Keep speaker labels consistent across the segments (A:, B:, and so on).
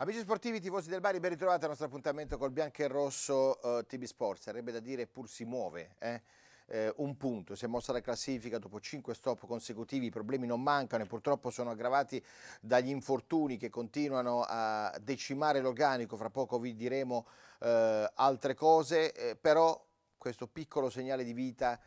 A: Amici sportivi, tifosi del Bari, ben ritrovati al nostro appuntamento col bianco e rosso eh, TB Sport. Sarebbe da dire pur si muove, eh? Eh, un punto, si è mossa la classifica dopo 5 stop consecutivi, i problemi non mancano e purtroppo sono aggravati dagli infortuni che continuano a decimare l'organico, fra poco vi diremo eh, altre cose, eh, però questo piccolo segnale di vita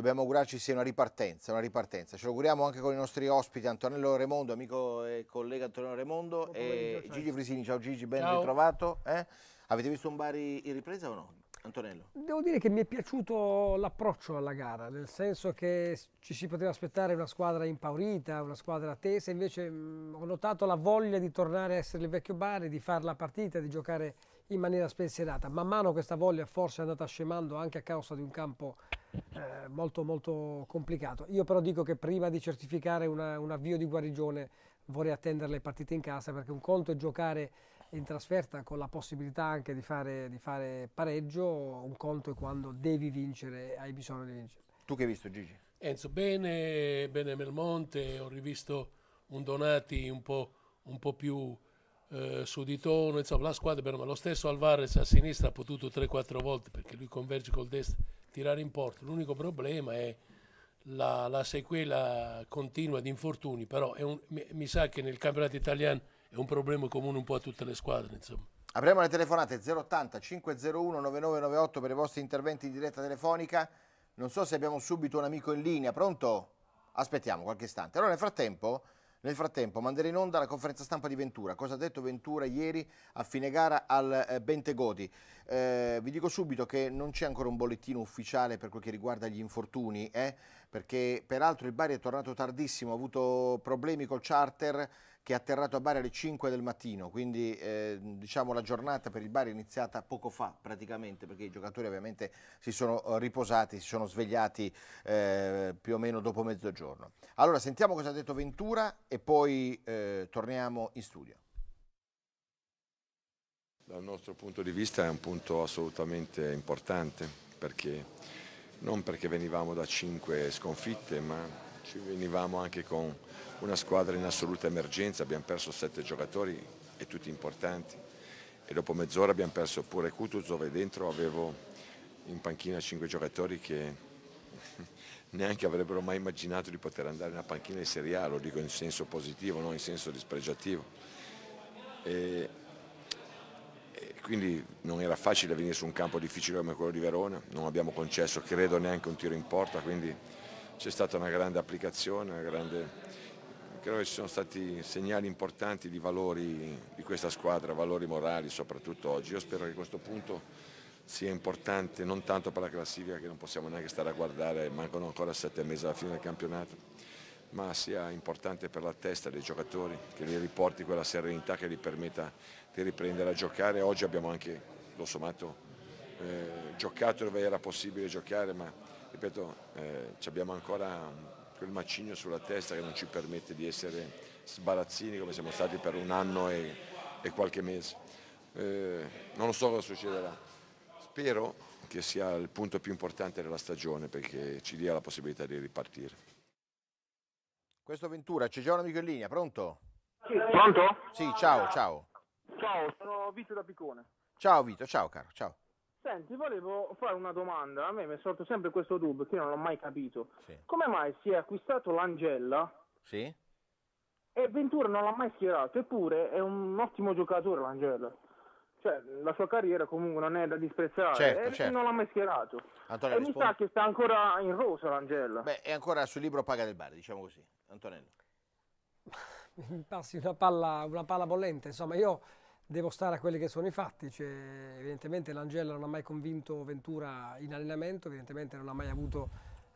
A: dobbiamo augurarci sia una ripartenza, una ripartenza. Ce lo auguriamo anche con i nostri ospiti Antonello Remondo, amico e collega Antonello Remondo e ciao. Gigi Frisini. Ciao Gigi, ben ciao. ritrovato. Eh? Avete visto un Bari in ripresa o no? Antonello.
B: Devo dire che mi è piaciuto l'approccio alla gara, nel senso che ci si poteva aspettare una squadra impaurita, una squadra tesa, invece mh, mm, ho notato la voglia di tornare a essere il vecchio Bari, di fare la partita, di giocare in maniera spensierata. Man mano questa voglia forse è andata scemando anche a causa di un campo eh, molto molto complicato. Io però dico che prima di certificare una, un avvio di guarigione vorrei attendere le partite in casa perché un conto è giocare in trasferta con la possibilità anche di fare, di fare pareggio, un conto è quando devi vincere, hai bisogno di vincere.
A: Tu che hai visto Gigi?
C: Enzo, bene, bene Melmonte, ho rivisto un Donati un po', un po più eh, su di tono, insomma la squadra, però, ma lo stesso Alvarez a sinistra ha potuto 3-4 volte perché lui converge col destro tirare in porto. L'unico problema è la, la, sequela continua di infortuni, però un, mi, mi, sa che nel campionato italiano è un problema comune un po' a tutte le squadre. Insomma.
A: Apriamo le telefonate 080 501 9998 per i vostri interventi in diretta telefonica. Non so se abbiamo subito un amico in linea, pronto? Aspettiamo qualche istante. Allora nel frattempo nel frattempo manderei in onda la conferenza stampa di Ventura. Cosa ha detto Ventura ieri a fine gara al eh, Bentegodi? Eh, vi dico subito che non c'è ancora un bollettino ufficiale per quel che riguarda gli infortuni. Eh? perché peraltro il Bari è tornato tardissimo, ha avuto problemi col charter che è atterrato a Bari alle 5 del mattino, quindi eh, diciamo la giornata per il Bari è iniziata poco fa praticamente, perché i giocatori ovviamente si sono eh, riposati, si sono svegliati eh, più o meno dopo mezzogiorno. Allora sentiamo cosa ha detto Ventura e poi eh, torniamo in studio. Dal nostro punto
D: di vista è un punto assolutamente importante perché non perché venivamo da cinque sconfitte, ma ci venivamo anche con una squadra in assoluta emergenza, abbiamo perso sette giocatori e tutti importanti e dopo mezz'ora abbiamo perso pure Kutuzov e dentro avevo in panchina cinque giocatori che neanche avrebbero mai immaginato di poter andare in una panchina di Serie A, lo dico in senso positivo, non in senso dispregiativo. E quindi non era facile venire su un campo difficile come quello di Verona, non abbiamo concesso credo neanche un tiro in porta, quindi c'è stata una grande applicazione, una grande... credo che ci sono stati segnali importanti di valori di questa squadra, valori morali soprattutto oggi. Io spero che questo punto sia importante non tanto per la classifica che non possiamo neanche stare a guardare, mancano ancora sette mesi alla fine del campionato ma sia importante per la testa dei giocatori, che li riporti quella serenità che gli permetta di riprendere a giocare. Oggi abbiamo anche, lo sommato, eh, giocato dove era possibile giocare, ma ripeto, eh, abbiamo ancora quel macigno sulla testa che non ci permette di essere sbarazzini come siamo stati per un anno e, e qualche mese. Eh, non lo so cosa succederà, spero che sia il punto più importante della stagione perché ci dia la possibilità di ripartire.
A: Questo Ventura, c'è già un amico in linea, pronto? Sì. Pronto? Sì, ciao, ciao. Ciao, sono Vito da Picone. Ciao Vito, ciao caro, ciao. Senti, volevo fare una domanda, a me mi è sorto sempre questo dubbio che io non ho mai capito. Sì. Come mai si è acquistato l'Angella? Sì. E Ventura non l'ha mai schierato, eppure è un ottimo giocatore l'Angella cioè, la sua carriera comunque non è da disprezzare certo, certo. non l'ha mai schierato
C: Antonio, e rispondi. mi sa che
A: sta ancora in rosa l'Angella beh è ancora sul libro paga del bar diciamo così Antonello mi
B: passi una palla, una palla bollente insomma io devo stare a quelli che sono i fatti cioè, evidentemente l'Angella non ha mai convinto Ventura in allenamento evidentemente non ha mai avuto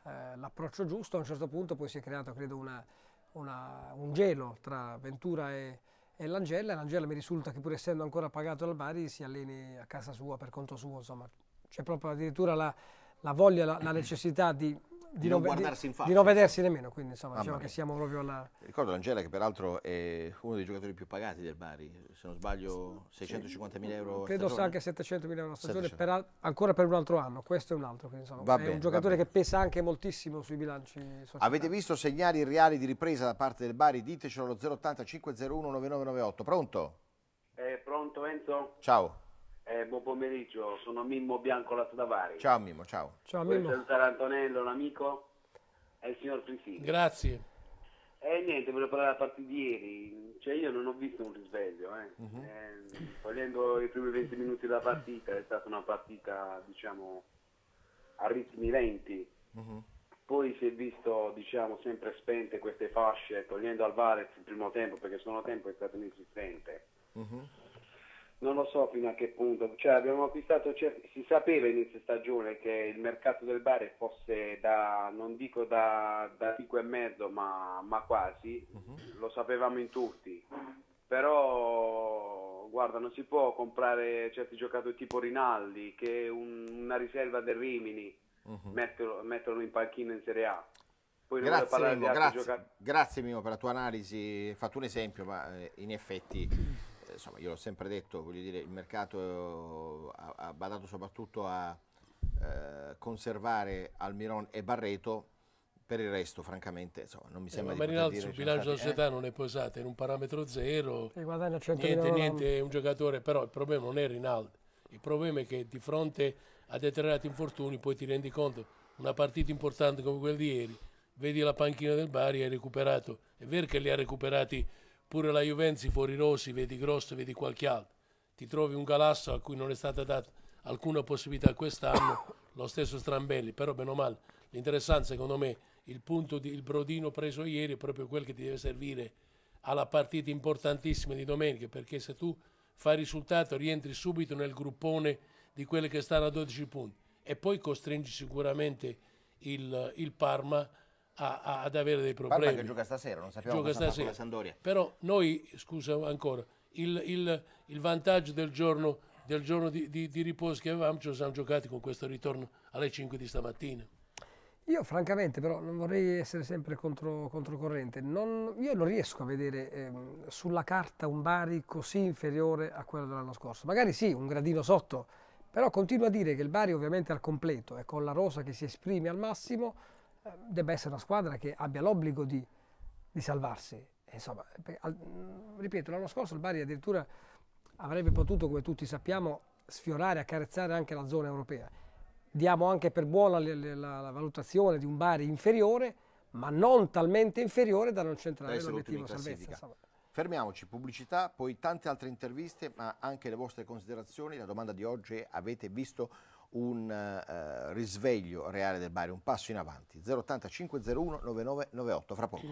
B: eh, l'approccio giusto a un certo punto poi si è creato credo una, una, un gelo tra Ventura e e l'Angela, l'Angella mi risulta che pur essendo ancora pagato dal Bari si alleni a casa sua per conto suo, insomma c'è proprio addirittura la, la voglia, la, la necessità di di non, non guardarsi in faccia. Di non vedersi nemmeno, quindi insomma Mamma diciamo mia. che siamo proprio alla...
A: Ricordo l'Angela che peraltro è uno dei giocatori più pagati del Bari, se non sbaglio 650 mila euro Credo stagione. anche 700 euro a stagione, per
B: al... ancora per un altro anno, questo è un altro, quindi insomma va è bene, un giocatore che pesa anche moltissimo sui bilanci societari. Avete
A: visto segnali reali di ripresa da parte del Bari? Ditecelo allo 080 501 9998, pronto? Eh, pronto Enzo? Ciao. Eh, buon pomeriggio, sono Mimmo Bianco Lattavari. Ciao Mimmo, ciao. Ciao Mimmo. Vuoi salutare Antonello, un amico, e il signor Prisini. Grazie. E eh, niente, volevo parlare della partita di ieri, cioè io non ho visto un risveglio, eh. Uh-huh. eh togliendo i primi 20 minuti della partita, è stata una partita diciamo a ritmi lenti, uh-huh. poi si è visto diciamo sempre spente queste fasce, togliendo Alvarez il primo tempo perché il secondo tempo è stato inesistente. Uh-huh non lo so fino a che punto, cioè, abbiamo acquistato, cioè, si sapeva in inizio stagione che il mercato del Bari fosse da, non dico da, da e mezzo, ma, ma quasi, uh-huh. lo sapevamo in tutti, però guarda, non si può comprare certi giocatori tipo Rinaldi, che è un, una riserva del Rimini, uh-huh. metterlo, metterlo in panchina in Serie A. Grazie Mimo, grazie, grazie Mimo, per la tua analisi, hai fatto un esempio, ma eh, in effetti insomma, io l'ho sempre detto, voglio dire, il mercato eh, ha, ha badato soprattutto a eh, conservare Almiron e Barreto, per il resto francamente insomma, non mi eh, sembra eh, ma di poter il bilancio della società
C: eh? non è posato è un parametro zero e guadagna 100 niente, niente un giocatore però il problema non è Rinaldo il problema è che di fronte a determinati infortuni poi ti rendi conto una partita importante come quella di ieri vedi la panchina del Bari hai recuperato è vero che li ha recuperati Pure la Juventus, fuori Rossi, vedi Grosso, vedi qualche altro. Ti trovi un Galasso a cui non è stata data alcuna possibilità quest'anno, lo stesso Strambelli, però bene o male. L'interessante secondo me, il punto di, il brodino preso ieri è proprio quel che ti deve servire alla partita importantissima di domenica, perché se tu fai risultato rientri subito nel gruppone di quelle che stanno a 12 punti e poi costringi sicuramente il, il Parma a, a, ad avere dei problemi. Parma che gioca stasera, non sappiamo gioca stasera. Sandoria. Però noi, scusa ancora, il, il, il vantaggio del giorno, del giorno di, di, di, riposo che avevamo ce lo siamo giocati con questo ritorno alle 5 di stamattina.
B: Io francamente però non vorrei essere sempre contro, controcorrente, non, io non riesco a vedere ehm, sulla carta un Bari così inferiore a quello dell'anno scorso, magari sì, un gradino sotto, però continuo a dire che il Bari ovviamente al completo è con la rosa che si esprime al massimo debba essere una squadra che abbia l'obbligo di, di salvarsi. Insomma, al, ripeto, l'anno scorso il Bari addirittura avrebbe potuto, come tutti sappiamo, sfiorare, accarezzare anche la zona europea. Diamo anche per buona le, le, la, la, valutazione di un Bari inferiore, ma non talmente inferiore da non centrare l'obiettivo salvezza. Insomma.
A: Fermiamoci, pubblicità, poi tante altre interviste, ma anche le vostre considerazioni. La domanda di oggi è avete visto un eh, risveglio reale del Bari, un passo in avanti. 080 501 9998, fra poco.